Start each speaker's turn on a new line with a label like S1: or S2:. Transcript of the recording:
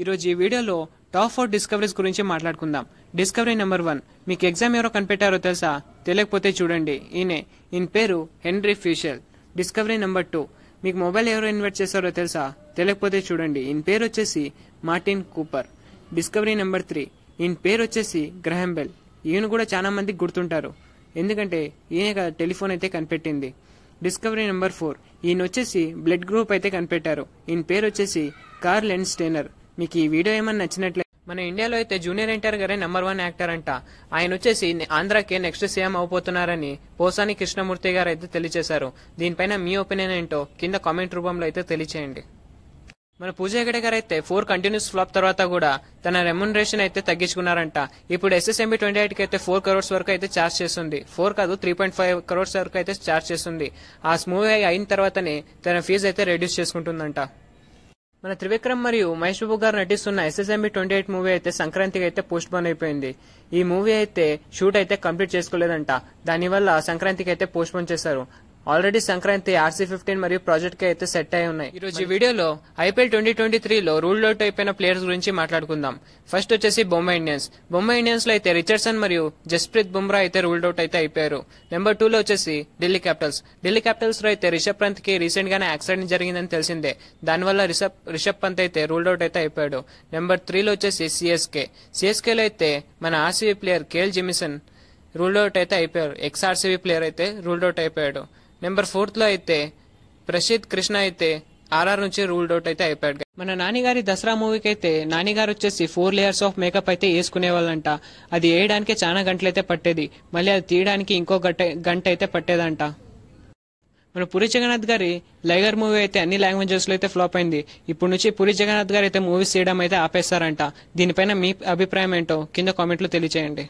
S1: ఈరోజు ఈ వీడియోలో టాప్ ఫోర్ డిస్కవరీస్ గురించి మాట్లాడుకుందాం డిస్కవరీ నెంబర్ వన్ మీకు ఎగ్జామ్ ఎవరో కనిపెట్టారో తెలుసా తెలియకపోతే చూడండి ఈయనే ఈయన పేరు Henry Fischel discovery number two మీకు మొబైల్ ఎవరో ఇన్వెస్ట్ చేశారో తెలుసా తెలియకపోతే చూడండి ఈయన పేరు వచ్చేసి Martin Cooper discovery number three ఈయన పేరు వచ్చేసి గ్రహం బెల్ ఈయన కూడా చాలా మంది గుర్తుంటారు ఎందుకంటే ఈయన కదా టెలిఫోన్ అయితే కనిపెట్టింది డిస్కవరీ నెంబర్ ఫోర్ ఈయన వచ్చేసి బ్లడ్ గ్రూప్ అయితే కనిపెట్టారు ఈయన పేరు వచ్చేసి కార్ లెన్స్టేనర్ మీకు ఈ వీడియో ఏమైనా నచ్చినట్లయితే మన ఇండియాలో అయితే జూనియర్ ఎన్టీఆర్ గారే నెంబర్ వన్ యాక్టర్ అంట ఆయన వచ్చేసి ఆంధ్రాకే నెక్స్ట్ సీఎం అవబోతున్నారని పోసాని కృష్ణమూర్తి గారు అయితే తెలియజేశారు దీనిపైన మీ ఒపీనియన్ ఏంటో కింద కామెంట్ రూపంలో అయితే తెలియచేయండి మన పూజా హెగడే గారు అయితే ఫోర్ కంటిన్యూస్ ఫ్లాప్ తర్వాత కూడా తన రెమ్యునరేషన్ అయితే తగ్గించుకున్నారంట ఇప్పుడు ఎస్ఎస్ఎంబి ట్వంటీ ఎయిట్కి అయితే ఫోర్ కరోడ్స్ వరకు అయితే ఛార్జ్ చేస్తుంది ఫోర్ కాదు త్రీ పాయింట్ ఫైవ్ కరోడ్స్ వరకు అయితే ఛార్జ్ చేస్తుంది ఆ మూవీ అయిన తర్వాతనే తన ఫీజు అయితే రెడ్యూస్ చేసుకుంటుందంట మన త్రివిక్రమ్ మరియు మహేష్ బాబు గారు నటిస్తున్న ఎస్ఎస్ఎంబి ట్వంటీ ఎయిట్ మూవీ అయితే సంక్రాంతికి అయితే పోస్ట్ పోన్ అయిపోయింది ఈ మూవీ అయితే షూట్ అయితే కంప్లీట్ చేసుకోలేదంట దానివల్ల సంక్రాంతికి అయితే పోస్ట్ పోన్ చేశారు ఆల్రెడీ సంక్రాంతి ఆర్సీ ఫిఫ్టీన్ మరియు ప్రాజెక్ట్ కి అయితే సెట్ అయి ఉన్నాయి ఈ రోజు వీడియోలో ఐపీఎల్ ట్వంటీ ట్వంటీ త్రీలో రూల్ అవుట్ అయిపోయిన ప్లేయర్స్ గురించి మాట్లాడుకుందాం ఫస్ట్ వచ్చేసి బొంబాయి ఇండియన్స్ బొంబాయి ఇండియన్స్ లో అయితే రిచర్డ్సన్ మరియు జస్ప్రీత్ బుమ్రా అయితే రూల్డ్ అవుట్ అయితే అయిపోయారు నెంబర్ టూ లో వచ్చేసి ఢిల్లీ క్యాపిటల్స్ ఢిల్లీ క్యాపిటల్స్ లో అయితే రిషబ్ పంత్ కి రీసెంట్ గానే యాక్సిడెంట్ జరిగిందని తెలిసిందే దానివల్ల రిషబ్ రిషబ్ పంత్ అయితే రూల్ అవుట్ అయితే అయిపోయాడు నెంబర్ త్రీలో వచ్చేసి సిఎస్కే సిఎస్కేలో అయితే మన RCB player Kyle Jamieson rule out అయితే అయిపోయారు ఎక్స్ఆర్సీబీ ప్లేయర్ అయితే రూల్డ్ అవుట్ అయిపోయాడు నెంబర్ ఫోర్త్లో అయితే ప్రసిద్ కృష్ణ అయితే ఆర్ఆర్ నుంచి రూల్డ్ అవుట్ అయితే అయిపోయాడు మన గారి దసరా మూవీకి అయితే గారు వచ్చేసి ఫోర్ లేయర్స్ ఆఫ్ మేకప్ అయితే వేసుకునే వాళ్ళంట అది వేయడానికి చాలా గంటలైతే పట్టేది మళ్ళీ అది తీయడానికి ఇంకో గంట గంట అయితే పట్టేదంట మన పురి జగన్నాథ్ గారి లైగర్ మూవీ అయితే అన్ని లాంగ్వేజెస్లో అయితే ఫ్లాప్ అయింది ఇప్పుడు నుంచి పురి జగన్నాథ్ గారు అయితే మూవీస్ తీయడం అయితే ఆపేస్తారంట దీనిపైన మీ అభిప్రాయం ఏంటో కింద కామెంట్లో తెలియజేయండి